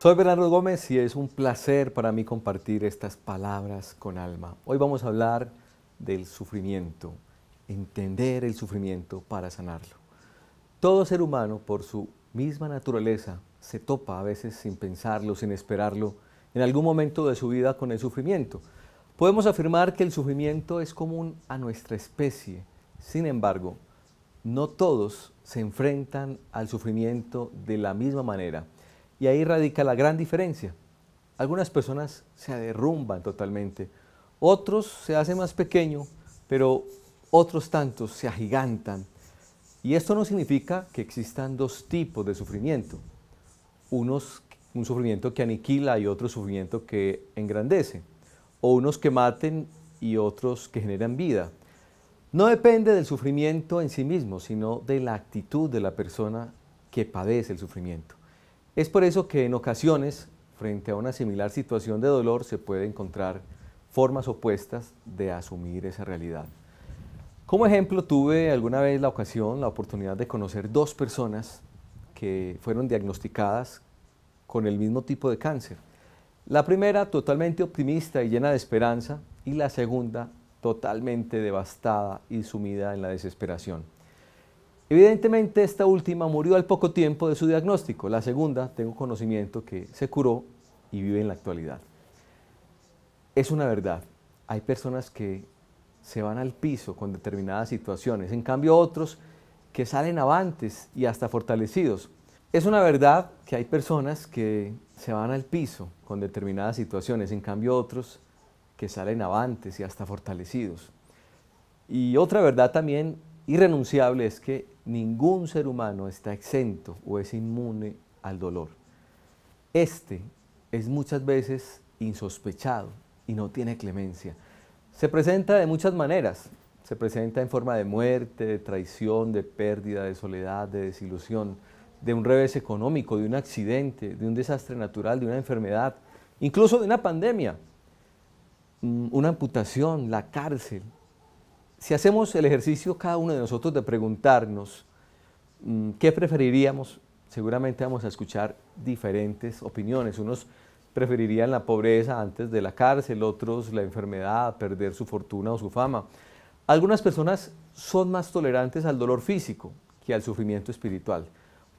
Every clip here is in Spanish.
Soy Bernardo Gómez y es un placer para mí compartir estas palabras con alma. Hoy vamos a hablar del sufrimiento, entender el sufrimiento para sanarlo. Todo ser humano, por su misma naturaleza, se topa a veces sin pensarlo, sin esperarlo, en algún momento de su vida con el sufrimiento. Podemos afirmar que el sufrimiento es común a nuestra especie. Sin embargo, no todos se enfrentan al sufrimiento de la misma manera. Y ahí radica la gran diferencia. Algunas personas se derrumban totalmente, otros se hacen más pequeño, pero otros tantos se agigantan. Y esto no significa que existan dos tipos de sufrimiento. Unos, un sufrimiento que aniquila y otro sufrimiento que engrandece. O unos que maten y otros que generan vida. No depende del sufrimiento en sí mismo, sino de la actitud de la persona que padece el sufrimiento. Es por eso que en ocasiones, frente a una similar situación de dolor, se puede encontrar formas opuestas de asumir esa realidad. Como ejemplo, tuve alguna vez la ocasión, la oportunidad de conocer dos personas que fueron diagnosticadas con el mismo tipo de cáncer. La primera totalmente optimista y llena de esperanza y la segunda totalmente devastada y sumida en la desesperación. Evidentemente esta última murió al poco tiempo de su diagnóstico. La segunda, tengo conocimiento que se curó y vive en la actualidad. Es una verdad. Hay personas que se van al piso con determinadas situaciones. En cambio otros que salen avantes y hasta fortalecidos. Es una verdad que hay personas que se van al piso con determinadas situaciones. En cambio otros que salen avantes y hasta fortalecidos. Y otra verdad también irrenunciable es que ningún ser humano está exento o es inmune al dolor. Este es muchas veces insospechado y no tiene clemencia. Se presenta de muchas maneras. Se presenta en forma de muerte, de traición, de pérdida, de soledad, de desilusión, de un revés económico, de un accidente, de un desastre natural, de una enfermedad, incluso de una pandemia, mm, una amputación, la cárcel, si hacemos el ejercicio cada uno de nosotros de preguntarnos mm, qué preferiríamos, seguramente vamos a escuchar diferentes opiniones. Unos preferirían la pobreza antes de la cárcel, otros la enfermedad, perder su fortuna o su fama. Algunas personas son más tolerantes al dolor físico que al sufrimiento espiritual.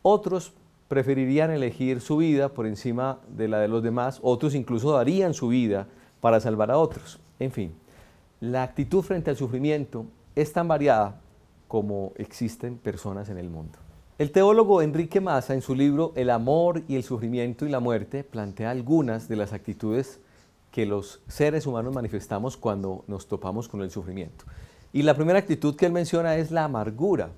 Otros preferirían elegir su vida por encima de la de los demás. Otros incluso darían su vida para salvar a otros. En fin. La actitud frente al sufrimiento es tan variada como existen personas en el mundo. El teólogo Enrique Massa en su libro El amor y el sufrimiento y la muerte plantea algunas de las actitudes que los seres humanos manifestamos cuando nos topamos con el sufrimiento. Y la primera actitud que él menciona es la amargura.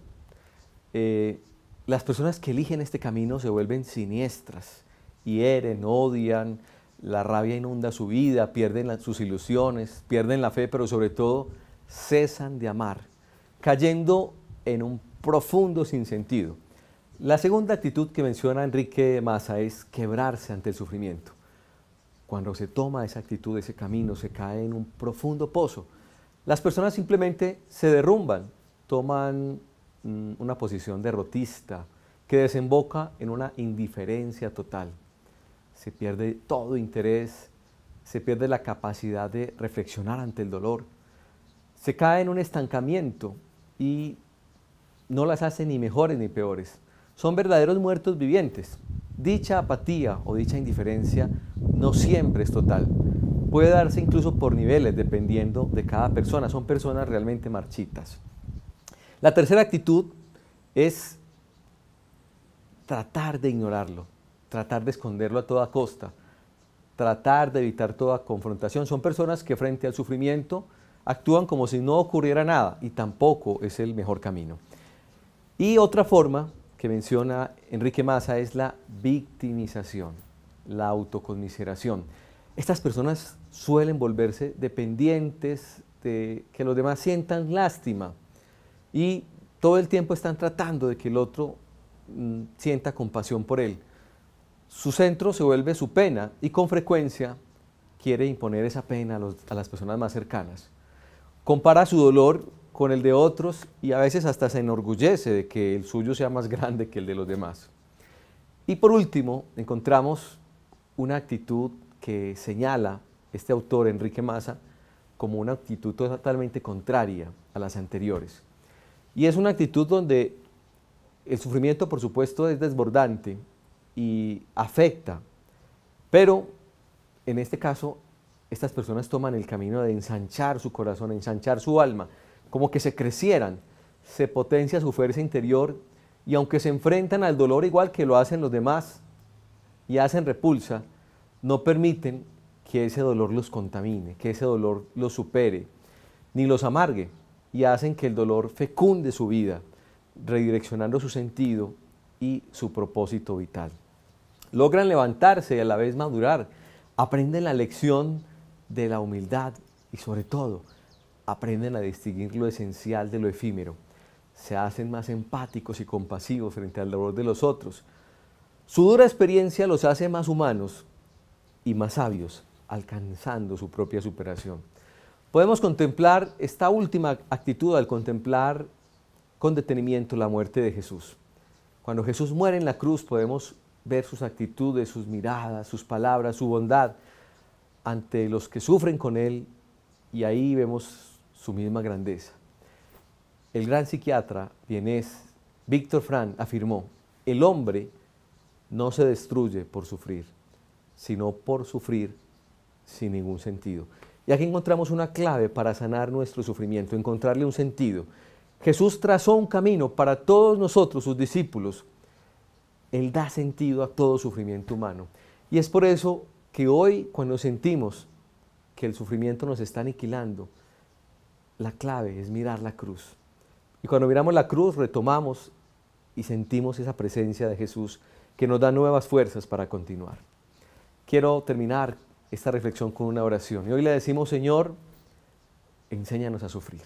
Eh, las personas que eligen este camino se vuelven siniestras, hieren, odian, la rabia inunda su vida, pierden sus ilusiones, pierden la fe, pero sobre todo cesan de amar, cayendo en un profundo sinsentido. La segunda actitud que menciona Enrique Maza es quebrarse ante el sufrimiento. Cuando se toma esa actitud, ese camino, se cae en un profundo pozo. Las personas simplemente se derrumban, toman mm, una posición derrotista que desemboca en una indiferencia total se pierde todo interés, se pierde la capacidad de reflexionar ante el dolor, se cae en un estancamiento y no las hace ni mejores ni peores. Son verdaderos muertos vivientes. Dicha apatía o dicha indiferencia no siempre es total. Puede darse incluso por niveles dependiendo de cada persona. Son personas realmente marchitas. La tercera actitud es tratar de ignorarlo tratar de esconderlo a toda costa, tratar de evitar toda confrontación. Son personas que frente al sufrimiento actúan como si no ocurriera nada y tampoco es el mejor camino. Y otra forma que menciona Enrique Massa es la victimización, la autoconmiseración. Estas personas suelen volverse dependientes de que los demás sientan lástima y todo el tiempo están tratando de que el otro mm, sienta compasión por él su centro se vuelve su pena y con frecuencia quiere imponer esa pena a, las personas más cercanas. Compara su dolor con el de otros y a veces hasta se enorgullece de que el suyo sea más grande que el de los demás. Y por último, encontramos una actitud que señala este autor, Enrique Massa, como una actitud totalmente contraria a las anteriores. Y es una actitud donde el sufrimiento, por supuesto, es desbordante y afecta. Pero en este caso, estas personas toman el camino de ensanchar su corazón, ensanchar su alma, como que se crecieran, se potencia su fuerza interior y aunque se enfrentan al dolor igual que lo hacen los demás y hacen repulsa, no permiten que ese dolor los contamine, que ese dolor los supere, ni los amargue, y hacen que el dolor fecunde su vida, redireccionando su sentido y su propósito vital logran levantarse y a la vez madurar, aprenden la lección de la humildad y sobre todo aprenden a distinguir lo esencial de lo efímero. Se hacen más empáticos y compasivos frente al dolor de los otros. Su dura experiencia los hace más humanos y más sabios, alcanzando su propia superación. Podemos contemplar esta última actitud al contemplar con detenimiento la muerte de Jesús. Cuando Jesús muere en la cruz podemos ver sus actitudes, sus miradas, sus palabras, su bondad ante los que sufren con Él y ahí vemos su misma grandeza. El gran psiquiatra es, Víctor Frank, afirmó, el hombre no se destruye por sufrir, sino por sufrir sin ningún sentido. Y aquí encontramos una clave para sanar nuestro sufrimiento, encontrarle un sentido. Jesús trazó un camino para todos nosotros, sus discípulos, él da sentido a todo sufrimiento humano. Y es por eso que hoy, cuando sentimos que el sufrimiento nos está aniquilando, la clave es mirar la cruz. Y cuando miramos la cruz, retomamos y sentimos esa presencia de Jesús que nos da nuevas fuerzas para continuar. Quiero terminar esta reflexión con una oración. Y hoy le decimos, Señor, enséñanos a sufrir.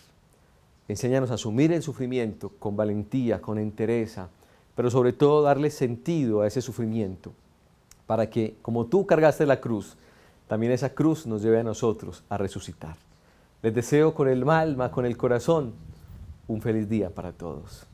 Enséñanos a asumir el sufrimiento con valentía, con entereza, pero sobre todo darle sentido a ese sufrimiento, para que como tú cargaste la cruz, también esa cruz nos lleve a nosotros a resucitar. Les deseo con el alma, con el corazón, un feliz día para todos.